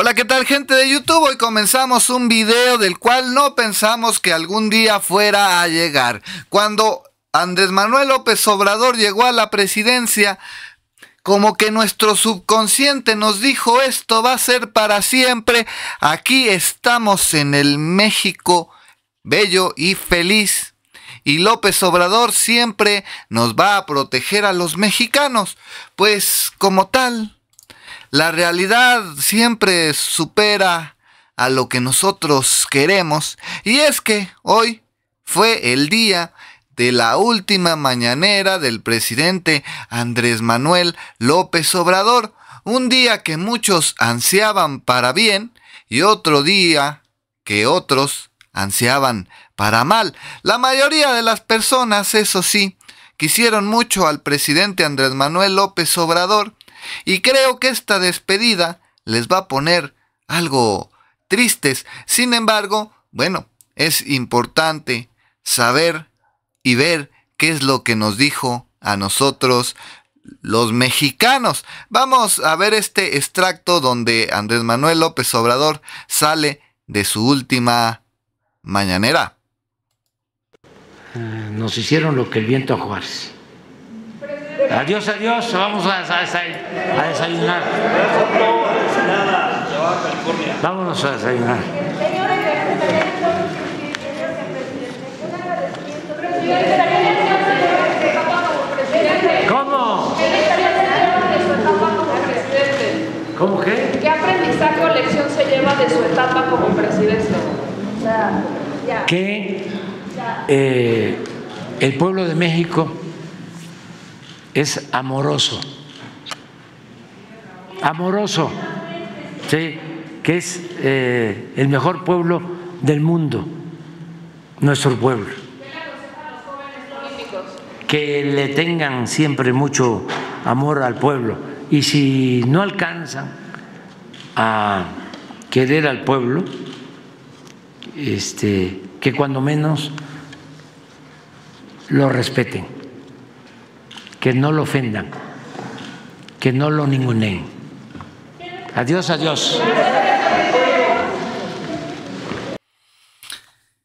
Hola, ¿qué tal gente de YouTube? Hoy comenzamos un video del cual no pensamos que algún día fuera a llegar. Cuando Andrés Manuel López Obrador llegó a la presidencia, como que nuestro subconsciente nos dijo esto va a ser para siempre. Aquí estamos en el México bello y feliz. Y López Obrador siempre nos va a proteger a los mexicanos. Pues como tal, la realidad siempre supera a lo que nosotros queremos. Y es que hoy fue el día de la última mañanera del presidente Andrés Manuel López Obrador. Un día que muchos ansiaban para bien y otro día que otros ansiaban para mal. La mayoría de las personas, eso sí, quisieron mucho al presidente Andrés Manuel López Obrador y creo que esta despedida les va a poner algo tristes. Sin embargo, bueno, es importante saber y ver qué es lo que nos dijo a nosotros los mexicanos. Vamos a ver este extracto donde Andrés Manuel López Obrador sale de su última mañanera. Eh, nos hicieron lo que el viento a Juárez. Adiós, adiós, vamos a, a, a desayunar. Vámonos a desayunar. ¿Cómo? ¿Cómo qué? ¿Qué aprendizaje o lección se lleva de su etapa como presidente? Que eh, el pueblo de México es amoroso. Amoroso, que es eh, el mejor pueblo del mundo, nuestro pueblo. Que le tengan siempre mucho amor al pueblo. Y si no alcanzan a querer al pueblo, este, que cuando menos lo respeten que no lo ofendan, que no lo ninguneen. Adiós, adiós.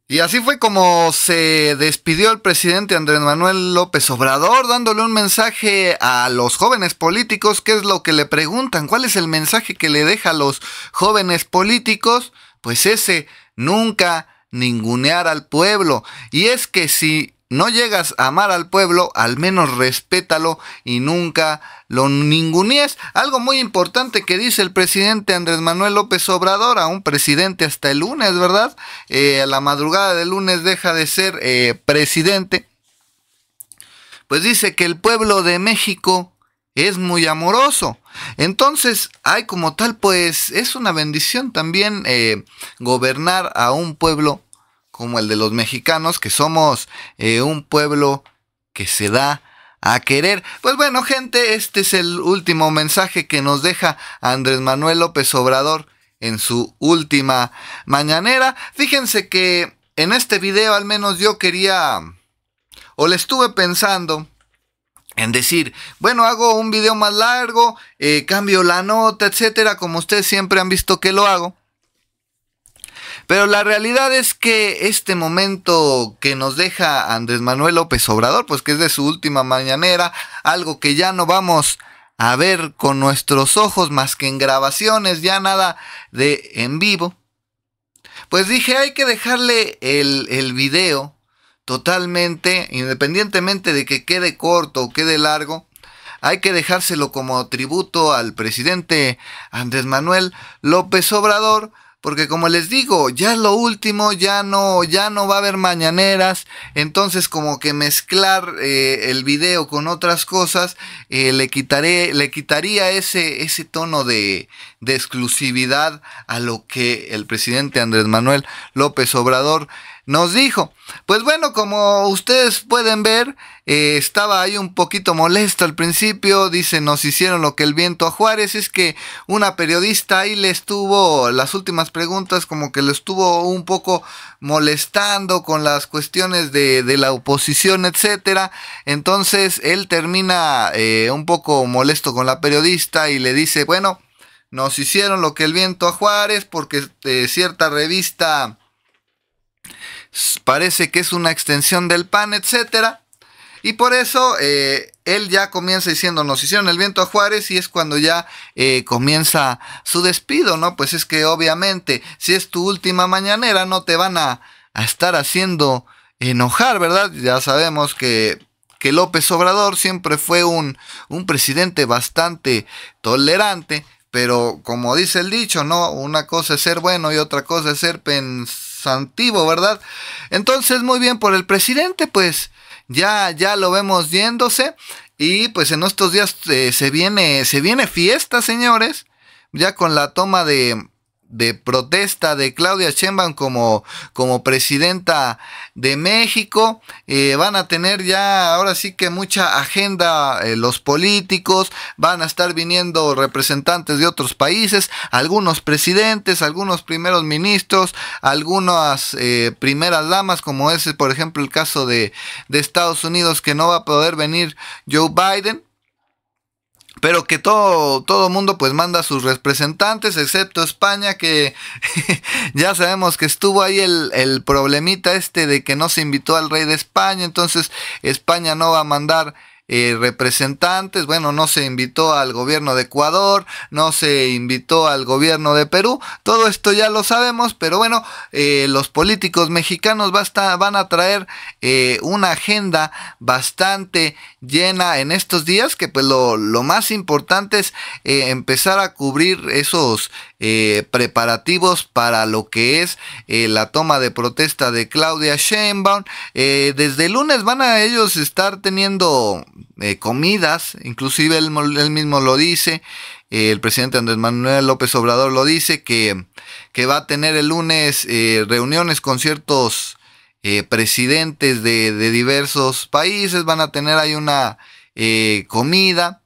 Y así fue como se despidió el presidente Andrés Manuel López Obrador, dándole un mensaje a los jóvenes políticos, qué es lo que le preguntan, cuál es el mensaje que le deja a los jóvenes políticos, pues ese, nunca ningunear al pueblo. Y es que si no llegas a amar al pueblo, al menos respétalo y nunca lo ningunies. Algo muy importante que dice el presidente Andrés Manuel López Obrador, a un presidente hasta el lunes, ¿verdad? Eh, a la madrugada del lunes deja de ser eh, presidente. Pues dice que el pueblo de México es muy amoroso. Entonces, hay como tal, pues es una bendición también eh, gobernar a un pueblo como el de los mexicanos, que somos eh, un pueblo que se da a querer. Pues bueno, gente, este es el último mensaje que nos deja Andrés Manuel López Obrador en su última mañanera. Fíjense que en este video al menos yo quería, o le estuve pensando, en decir, bueno, hago un video más largo, eh, cambio la nota, etcétera, como ustedes siempre han visto que lo hago. Pero la realidad es que este momento que nos deja Andrés Manuel López Obrador, pues que es de su última mañanera, algo que ya no vamos a ver con nuestros ojos más que en grabaciones, ya nada de en vivo, pues dije hay que dejarle el, el video totalmente, independientemente de que quede corto o quede largo, hay que dejárselo como tributo al presidente Andrés Manuel López Obrador porque como les digo, ya es lo último, ya no, ya no va a haber mañaneras, entonces como que mezclar eh, el video con otras cosas eh, le, quitaré, le quitaría ese, ese tono de, de exclusividad a lo que el presidente Andrés Manuel López Obrador nos dijo. Pues bueno, como ustedes pueden ver, eh, estaba ahí un poquito molesto al principio, dice, nos hicieron lo que el viento a Juárez, es que una periodista ahí le estuvo las últimas preguntas como que lo estuvo un poco molestando con las cuestiones de, la oposición, etcétera. Entonces él termina eh, un poco molesto con la periodista y le dice, bueno, nos hicieron lo que el viento a Juárez porque eh, cierta revista parece que es una extensión del PAN, etcétera, Y por eso eh, él ya comienza diciendo, nos hicieron el viento a Juárez y es cuando ya eh, comienza su despido, ¿no? Pues es que obviamente si es tu última mañanera no te van a, estar haciendo enojar, ¿verdad? Ya sabemos que que López Obrador siempre fue un, un, presidente bastante tolerante, pero como dice el dicho, ¿no? Una cosa es ser bueno y otra cosa es ser pens antiguo, ¿verdad? Entonces, muy bien por el presidente, pues ya, ya lo vemos yéndose. Y pues en estos días eh, se, viene, se viene fiesta, señores. Ya con la toma de, de protesta de Claudia Sheinbaum como, como presidenta de México. Eh, van a tener ya ahora sí que mucha agenda eh, los políticos, van a estar viniendo representantes de otros países, algunos presidentes, algunos primeros ministros, algunas eh, primeras damas, como es por ejemplo el caso de, de Estados Unidos que no va a poder venir Joe Biden pero que todo, todo mundo pues manda a sus representantes, excepto España, que ya sabemos que estuvo ahí el, el problemita este de que no se invitó al rey de España, entonces España no va a mandar eh, representantes, bueno, no se invitó al gobierno de Ecuador, no se invitó al gobierno de Perú, todo esto ya lo sabemos, pero bueno, eh, los políticos mexicanos van a traer eh, una agenda bastante llena en estos días, que pues lo, lo más importante es empezar a cubrir esos preparativos para lo que es la toma de protesta de Claudia Sheinbaum. desde el lunes van a ellos estar teniendo eh, comidas, inclusive él, mismo lo dice, eh, el presidente Andrés Manuel López Obrador lo dice, que, que va a tener el lunes eh, reuniones con ciertos presidentes de, de, diversos países, van a tener ahí una comida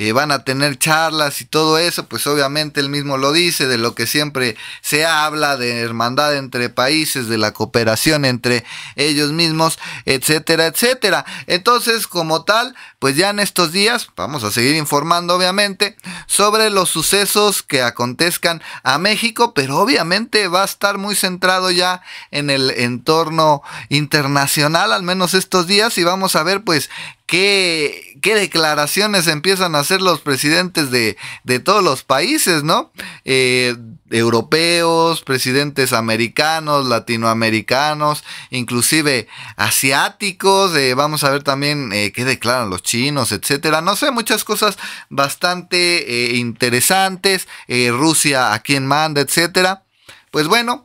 eh, van a tener charlas y todo eso, pues obviamente él mismo lo dice, de lo que siempre se habla, de hermandad entre países, de la cooperación entre ellos mismos, etcétera, etcétera. Entonces, como tal, pues ya en estos días vamos a seguir informando, obviamente, sobre los sucesos que acontezcan a México, pero obviamente va a estar muy centrado ya en el entorno internacional, al menos estos días, y vamos a ver pues qué, declaraciones empiezan a hacer los presidentes de, todos los países, ¿no? Eh, europeos, presidentes americanos, latinoamericanos, inclusive asiáticos, eh, vamos a ver también eh, qué declaran los chinos, etcétera. No sé, muchas cosas bastante interesantes, Rusia a quién manda, etcétera. Pues bueno,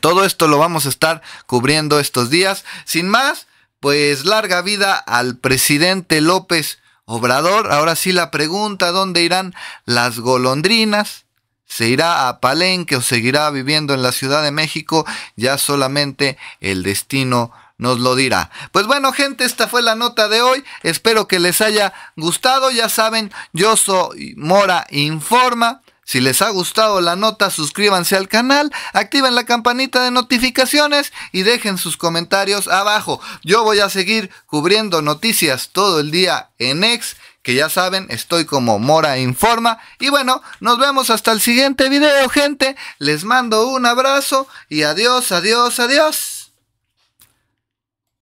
todo esto lo vamos a estar cubriendo estos días. Sin más, pues larga vida al presidente López Obrador. Ahora sí la pregunta, ¿dónde irán las golondrinas? ¿Se irá a Palenque o seguirá viviendo en la Ciudad de México? Ya solamente el destino nos lo dirá. Pues bueno, gente, esta fue la nota de hoy. Espero que les haya gustado. Ya saben, yo soy Mora Informa. Si les ha gustado la nota, suscríbanse al canal, activen la campanita de notificaciones y dejen sus comentarios abajo. Yo voy a seguir cubriendo noticias todo el día en X, que ya saben, estoy como Mora Informa. Y bueno, nos vemos hasta el siguiente video, gente. Les mando un abrazo y adiós, adiós, adiós.